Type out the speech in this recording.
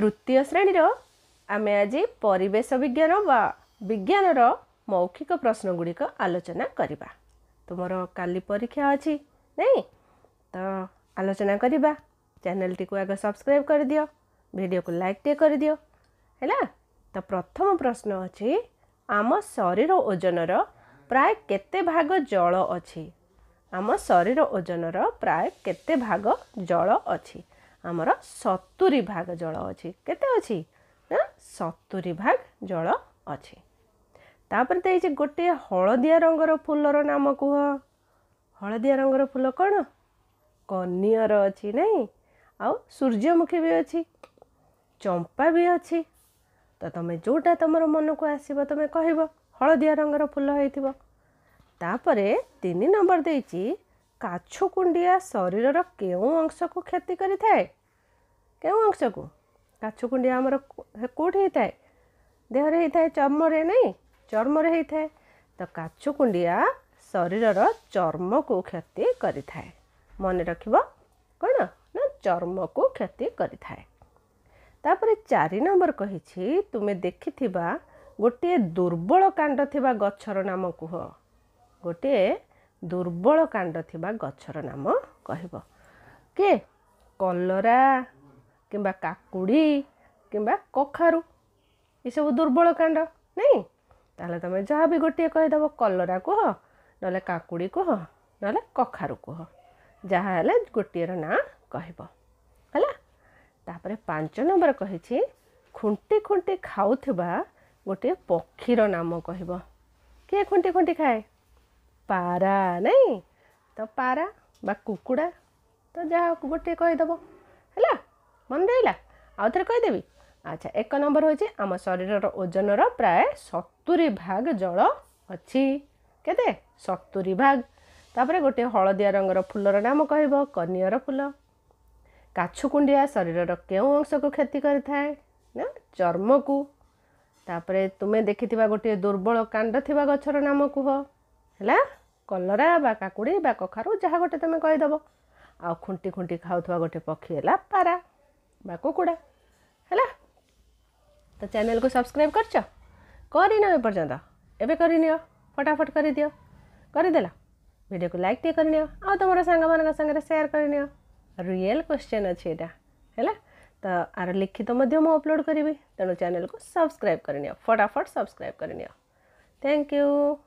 ତୃତୀୟ ଶ୍ରେଣୀର ଆମେ ଆଜି ପରିବେଶ ବିଜ୍ଞାନ ବା ବିଜ୍ଞାନର ମୌଖିକ ପ୍ରଶ୍ନଗୁଡ଼ିକ ଆଲୋଚନା କରିବା ତୁମର କାଲି ପରୀକ୍ଷା ଅଛି ନାଇଁ ତ ଆଲୋଚନା କରିବା ଚ୍ୟାନେଲଟିକୁ ଆଗ ସବସ୍କ୍ରାଇବ୍ କରିଦିଅ ଭିଡ଼ିଓକୁ ଲାଇକ୍ଟିଏ କରିଦିଅ ହେଲା ତ ପ୍ରଥମ ପ୍ରଶ୍ନ ଅଛି ଆମ ଶରୀର ଓଜନର ପ୍ରାୟ କେତେ ଭାଗ ଜଳ ଅଛି ଆମ ଶରୀର ଓଜନର ପ୍ରାୟ କେତେ ଭାଗ ଜଳ ଅଛି ଆମର সতুরি ଭାଗ ଜଳ ଅଛି କେତେ ଅଛି ନା সতুরি ଭାଗ ଜଳ ଅଛି ତାପରେ ଦେଇଛି ଗୋଟିଏ ହଳଦିଆ ରଙ୍ଗର ଫୁଲର ନାମ କୁହ ହଳଦିଆ ରଙ୍ଗର ଫୁଲ କ'ଣ କନିଅର ଅଛି ନାହିଁ ଆଉ ସୂର୍ଯ୍ୟମୁଖୀ ବି ଅଛି ଚମ୍ପା ବି ଅଛି ତ ତୁମେ ଯେଉଁଟା ତୁମର ମନକୁ ଆସିବ ତୁମେ କହିବ ହଳଦିଆ ରଙ୍ଗର ଫୁଲ ହେଇଥିବ ତାପରେ ତିନି ନମ୍ବର ଦେଇଛି କାଛୁ ଶରୀରର କେଉଁ ଅଂଶକୁ କ୍ଷତି କରିଥାଏ କେଉଁ ଅଂଶକୁ କାଛୁ କୁଣ୍ଡିଆ ଆମର କେଉଁଠି ହେଇଥାଏ ଦେହରେ ହେଇଥାଏ ଚର୍ମରେ ନାହିଁ ଚର୍ମରେ ହେଇଥାଏ ତ କାଛୁ କୁଣ୍ଡିଆ ଶରୀରର ଚର୍ମକୁ କ୍ଷତି କରିଥାଏ ମନେ ରଖିବ କ'ଣ ନା ଚର୍ମକୁ କ୍ଷତି କରିଥାଏ ତାପରେ ଚାରି ନମ୍ବର କହିଛି ତୁମେ ଦେଖିଥିବା ଗୋଟିଏ ଦୁର୍ବଳ କାଣ୍ଡ ଥିବା ଗଛର ନାମ କୁହ ଗୋଟିଏ ଦୁର୍ବଳ କାଣ୍ଡ ଥିବା ଗଛର ନାମ କହିବ କିଏ କଲରା କିମ୍ବା କାକୁଡ଼ି କିମ୍ବା କଖାରୁ ଏସବୁ ଦୁର୍ବଳ କାଣ୍ଡ ନାଇଁ ତାହେଲେ ତୁମେ ଯାହା ବି ଗୋଟିଏ କହିଦେବ କଲରା କୁହ ନହେଲେ କାକୁଡ଼ି କୁହ ନହେଲେ କଖାରୁ କୁହ ଯାହା ହେଲେ ଗୋଟିଏର ନାଁ କହିବ ହେଲା ତାପରେ ପାଞ୍ଚ ନମ୍ବର କହିଛି ଖୁଣ୍ଟି ଖୁଣ୍ଟି ଖାଉଥିବା ଗୋଟିଏ ପକ୍ଷୀର ନାମ କହିବ କିଏ ଖୁଣ୍ଟି ଖୁଣ୍ଟି ଖାଏ ପାରା ନାଇଁ ତ ପାରା ବା କୁକୁଡ଼ା ତ ଯାହା ଗୋଟିଏ କହିଦେବ ମନେ ରହିଲା ଆଉ ଥରେ କହିଦେବି ଆଚ୍ଛା ଏକ ନମ୍ବର ହେଉଛି ଆମ ଶରୀରର ଓଜନର ପ୍ରାୟ ସତୁରି ଭାଗ ଜଳ ଅଛି କେତେ ସତୁରି ଭାଗ ତାପରେ ଗୋଟିଏ ହଳଦିଆ ରଙ୍ଗର ଫୁଲର ନାମ କହିବ କନିଅର ଫୁଲ କାଛୁକୁଣ୍ଡିଆ ଶରୀରର କେଉଁ ଅଂଶକୁ କ୍ଷତି କରିଥାଏ ନା ଚର୍ମକୁ ତାପରେ ତୁମେ ଦେଖିଥିବା ଗୋଟିଏ ଦୁର୍ବଳ କାଣ୍ଡ ଥିବା ଗଛର ନାମ କୁହ ହେଲା କଲରା ବା କାକୁଡ଼ି ବା କଖାରୁ ଯାହା ଗୋଟେ ତୁମେ କହିଦେବ ଆଉ ଖୁଣ୍ଟି ଖୁଣ୍ଟି ଖାଉଥିବା ଗୋଟେ ପକ୍ଷୀ ହେଲା ପାରା बा कुकुड़ा है तो चैनल को सब्सक्राइब कर एपर्तंत एवं कर फटाफट कर दि करदे भिड को लाइक टे करम सांग मानते सेयार करनी रियल क्वेश्चन अच्छे यहाँ है तो आर लिखित अपलोड करी तेणु चैनल को सब्सक्राइब करनी फटाफट सब्सक्राइब करनी थैंक यू